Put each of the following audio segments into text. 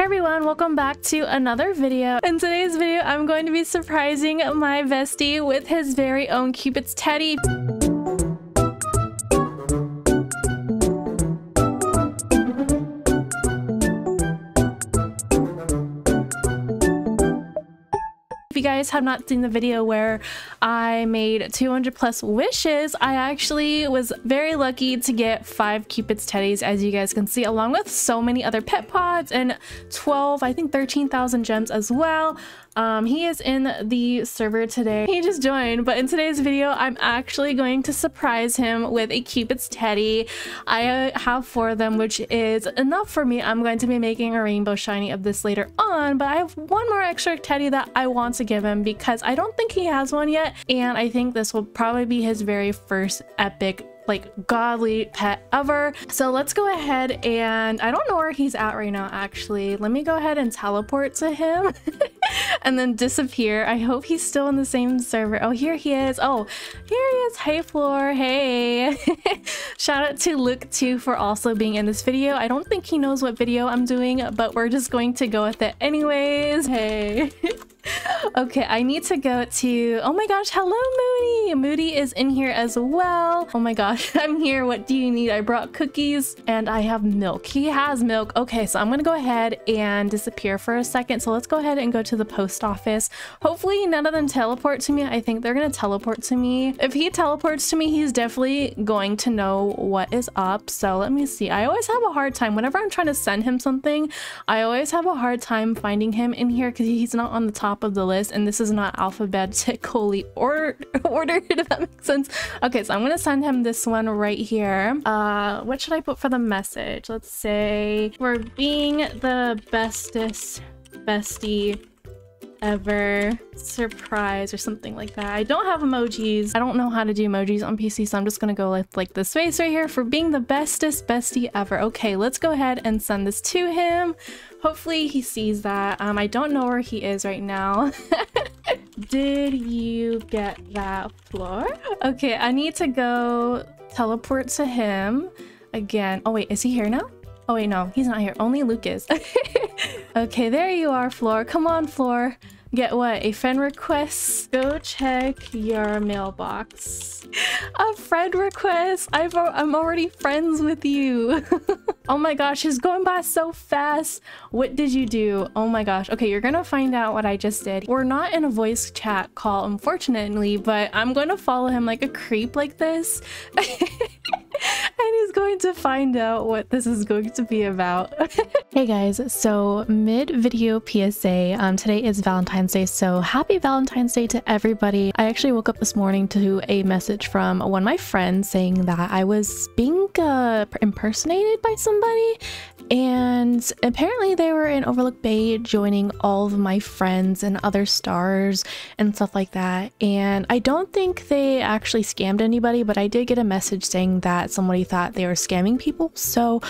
Hey everyone, welcome back to another video. In today's video, I'm going to be surprising my bestie with his very own Cupid's teddy. you guys have not seen the video where I made 200 plus wishes, I actually was very lucky to get five Cupid's teddies, as you guys can see, along with so many other pet pods and 12, I think 13,000 gems as well. Um, he is in the server today. He just joined, but in today's video, I'm actually going to surprise him with a Cupid's teddy. I uh, have four of them, which is enough for me. I'm going to be making a rainbow shiny of this later on, but I have one more extra teddy that I want to give him because I don't think he has one yet. And I think this will probably be his very first epic like godly pet ever. So let's go ahead and I don't know where he's at right now actually. Let me go ahead and teleport to him and then disappear. I hope he's still in the same server. Oh, here he is. Oh, here he is. Hey Floor. Hey. Shout out to Luke too for also being in this video. I don't think he knows what video I'm doing, but we're just going to go with it anyways. Hey. okay, I need to go to... Oh my gosh, hello, Moody! Moody is in here as well. Oh my gosh, I'm here. What do you need? I brought cookies and I have milk. He has milk. Okay, so I'm going to go ahead and disappear for a second. So let's go ahead and go to the post office. Hopefully none of them teleport to me. I think they're going to teleport to me. If he teleports to me, he's definitely going to know what is up. So let me see. I always have a hard time. Whenever I'm trying to send him something, I always have a hard time finding him in here because he's not on the top top of the list, and this is not alphabetically or ordered, if that makes sense. Okay, so I'm gonna send him this one right here. Uh, what should I put for the message? Let's say we're being the bestest bestie ever, surprise, or something like that. I don't have emojis. I don't know how to do emojis on PC, so I'm just gonna go with like this face right here for being the bestest bestie ever. Okay, let's go ahead and send this to him. Hopefully he sees that. Um, I don't know where he is right now. Did you get that floor? Okay, I need to go teleport to him again. Oh wait, is he here now? Oh wait, no, he's not here. Only Luke is. okay, there you are, Floor. Come on, Floor. Get what? A friend request? Go check your mailbox. a friend request? I've, I'm already friends with you. oh my gosh, it's going by so fast. What did you do? Oh my gosh. Okay, you're gonna find out what I just did. We're not in a voice chat call, unfortunately, but I'm gonna follow him like a creep like this. and he's going to find out what this is going to be about. hey guys, so mid video PSA, um, today is Valentine's Day, so happy Valentine's Day to everybody. I actually woke up this morning to a message from one of my friends saying that I was being uh, impersonated by somebody and apparently they were in Overlook Bay joining all of my friends and other stars and stuff like that. And I don't think they actually scammed anybody, but I did get a message saying that somebody thought they were scamming people. So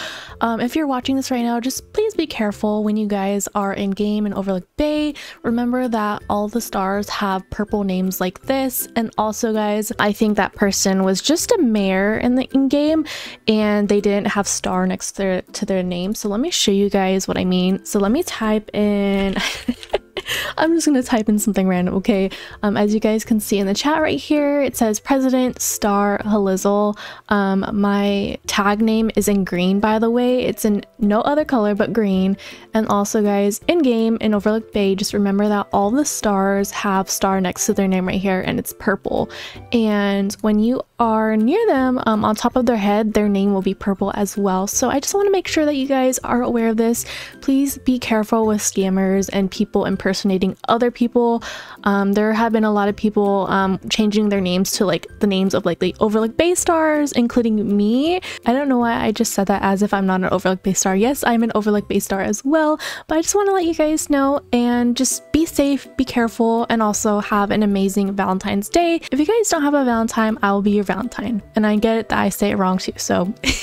um, if you're watching this right now, just please be careful when you guys are in game in Overlook Bay. Remember that all the stars have purple names like this. And also guys, I think that person was just a mayor in the in game and they didn't have star next to their, to their name. So let me show you guys what I mean. So let me type in... I'm just gonna type in something random, okay? Um, as you guys can see in the chat right here, it says President Star Halizel. Um, my tag name is in green, by the way. It's in no other color but green. And also, guys, in game in Overlook Bay, just remember that all the stars have star next to their name right here, and it's purple. And when you are near them, um, on top of their head, their name will be purple as well. So I just want to make sure that you guys are aware of this. Please be careful with scammers and people impersonating impersonating other people. Um, there have been a lot of people um, changing their names to like the names of like the Overlook Bay stars, including me. I don't know why I just said that as if I'm not an Overlook Bay star. Yes, I'm an Overlook Bay star as well, but I just want to let you guys know and just be safe, be careful, and also have an amazing Valentine's Day. If you guys don't have a Valentine, I will be your Valentine. And I get it that I say it wrong too, so.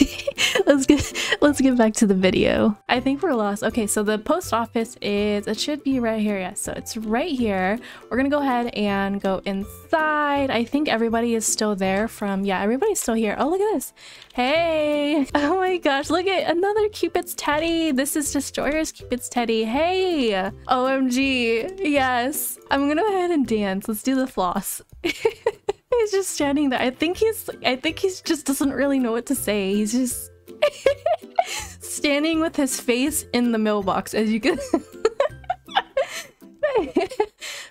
let's get let's get back to the video. I think we're lost. Okay, so the post office is it should be right here. Yes, yeah, so it's right here. We're gonna go ahead and go inside. I think everybody is still there from yeah, everybody's still here. Oh look at this. Hey! Oh my gosh, look at another Cupid's Teddy. This is Destroyer's Cupid's Teddy. Hey! OMG. Yes. I'm gonna go ahead and dance. Let's do the floss. he's just standing there. I think he's I think he just doesn't really know what to say. He's just standing with his face in the mailbox as you can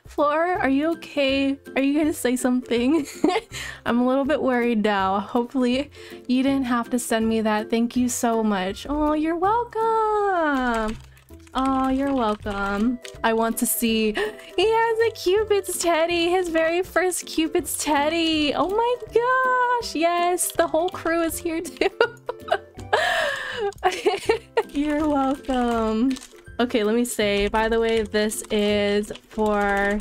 Flora, are you okay? Are you gonna say something? I'm a little bit worried now. Hopefully you didn't have to send me that. Thank you so much. Oh, you're welcome. Oh, you're welcome. I want to see. He has a Cupid's Teddy. His very first Cupid's Teddy. Oh my gosh. Yes, the whole crew is here too. You're welcome. Okay, let me say, by the way, this is for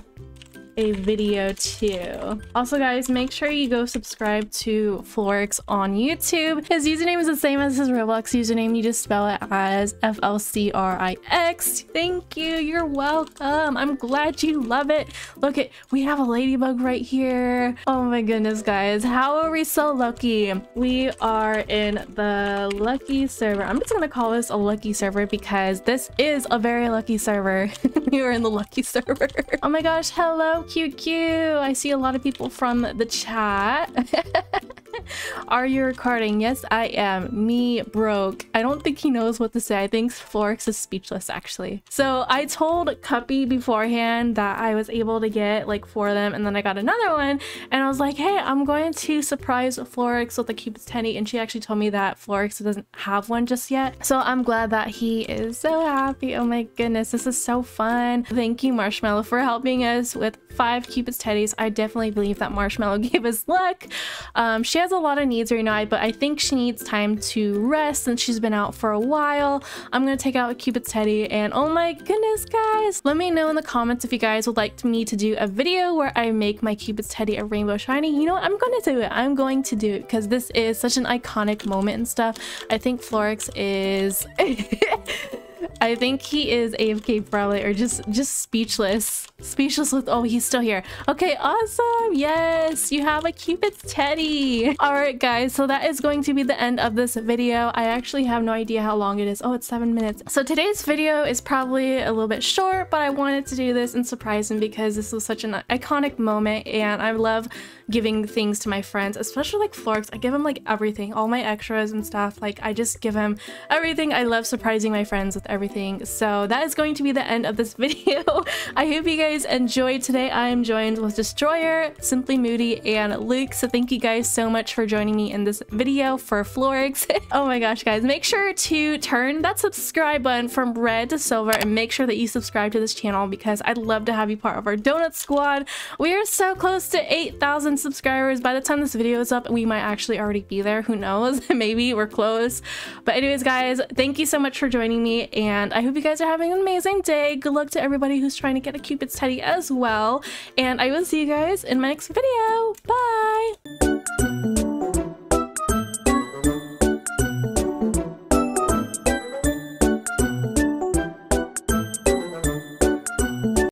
a video too. Also guys, make sure you go subscribe to Florix on YouTube. His username is the same as his Roblox username. You just spell it as F-L-C-R-I-X. Thank you. You're welcome. I'm glad you love it. Look at, we have a ladybug right here. Oh my goodness, guys. How are we so lucky? We are in the lucky server. I'm just gonna call this a lucky server because this is a very lucky server. You are in the lucky server. oh my gosh, hello QQ! I see a lot of people from the chat. Are you recording? Yes, I am. Me broke. I don't think he knows what to say. I think Florix is speechless, actually. So I told Cuppy beforehand that I was able to get like four of them, and then I got another one, and I was like, hey, I'm going to surprise Florix with a Cupid's Tenny, and she actually told me that Florix doesn't have one just yet. So I'm glad that he is so happy. Oh my goodness, this is so fun. Thank you, Marshmallow, for helping us with five Cupid's teddies. I definitely believe that Marshmallow gave us luck. Um, she has a lot of needs right now, but I think she needs time to rest since she's been out for a while. I'm going to take out Cupid's teddy and oh my goodness, guys. Let me know in the comments if you guys would like me to do a video where I make my Cupid's teddy a rainbow shiny. You know what? I'm going to do it. I'm going to do it because this is such an iconic moment and stuff. I think Florix is... I think he is AFK probably or just just speechless. Speechless with oh he's still here. Okay, awesome. Yes, you have a Cupid's teddy. Alright guys, so that is going to be the end of this video. I actually have no idea how long it is. Oh, it's seven minutes. So today's video is probably a little bit short, but I wanted to do this and surprise him because this was such an iconic moment and I love giving things to my friends, especially like Florix. I give him like everything, all my extras and stuff. Like I just give him everything. I love surprising my friends with everything everything. So that is going to be the end of this video. I hope you guys enjoyed today. I am joined with Destroyer, Simply Moody, and Luke. So thank you guys so much for joining me in this video for Florix. oh my gosh, guys, make sure to turn that subscribe button from red to silver and make sure that you subscribe to this channel because I'd love to have you part of our donut squad. We are so close to 8,000 subscribers. By the time this video is up, we might actually already be there. Who knows? Maybe we're close. But anyways, guys, thank you so much for joining me and and I hope you guys are having an amazing day. Good luck to everybody who's trying to get a Cupid's Teddy as well, and I will see you guys in my next video. Bye!